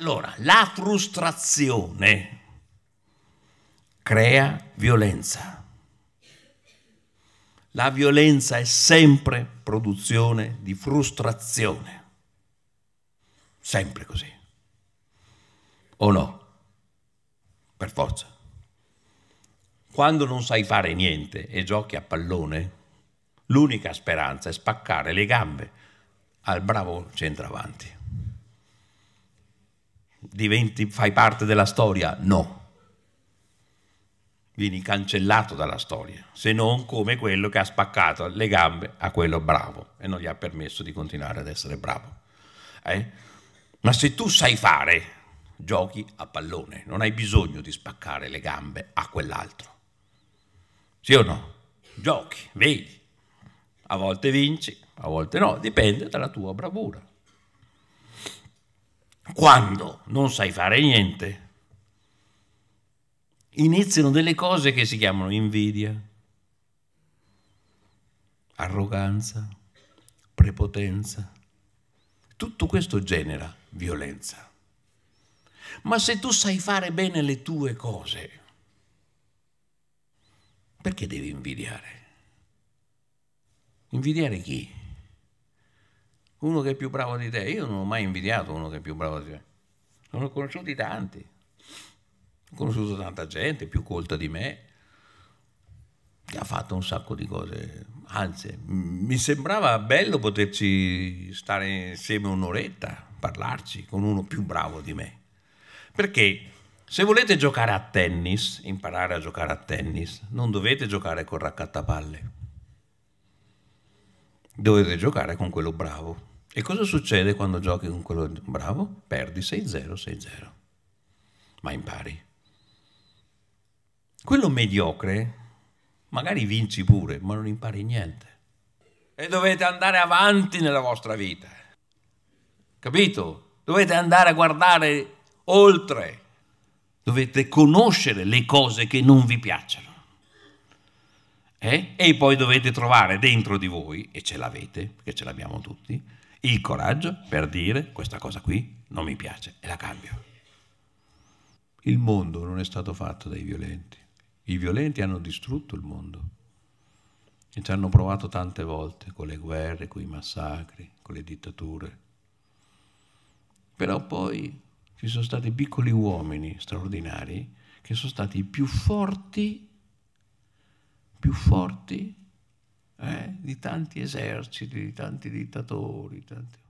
Allora, la frustrazione crea violenza. La violenza è sempre produzione di frustrazione. Sempre così. O no? Per forza. Quando non sai fare niente e giochi a pallone, l'unica speranza è spaccare le gambe al bravo centravanti diventi, fai parte della storia, no. Vieni cancellato dalla storia, se non come quello che ha spaccato le gambe a quello bravo e non gli ha permesso di continuare ad essere bravo. Eh? Ma se tu sai fare, giochi a pallone, non hai bisogno di spaccare le gambe a quell'altro. Sì o no? Giochi, vedi. A volte vinci, a volte no, dipende dalla tua bravura quando non sai fare niente, iniziano delle cose che si chiamano invidia, arroganza, prepotenza. Tutto questo genera violenza. Ma se tu sai fare bene le tue cose, perché devi invidiare? Invidiare chi? uno che è più bravo di te. Io non ho mai invidiato uno che è più bravo di te. Sono conosciuti tanti. Ho conosciuto tanta gente più colta di me, che ha fatto un sacco di cose. Anzi, mi sembrava bello poterci stare insieme un'oretta, parlarci con uno più bravo di me. Perché se volete giocare a tennis, imparare a giocare a tennis, non dovete giocare con raccattapalle. Dovete giocare con quello bravo e cosa succede quando giochi con quello bravo? Perdi 6-0, 6-0. Ma impari. Quello mediocre, magari vinci pure, ma non impari niente. E dovete andare avanti nella vostra vita. Capito? Dovete andare a guardare oltre. Dovete conoscere le cose che non vi piacciono. Eh? E poi dovete trovare dentro di voi, e ce l'avete, perché ce l'abbiamo tutti, il coraggio per dire questa cosa qui non mi piace e la cambio. Il mondo non è stato fatto dai violenti. I violenti hanno distrutto il mondo e ci hanno provato tante volte con le guerre, con i massacri, con le dittature. Però poi ci sono stati piccoli uomini straordinari che sono stati più forti, più forti eh? di tanti eserciti, di tanti dittatori. Tanti...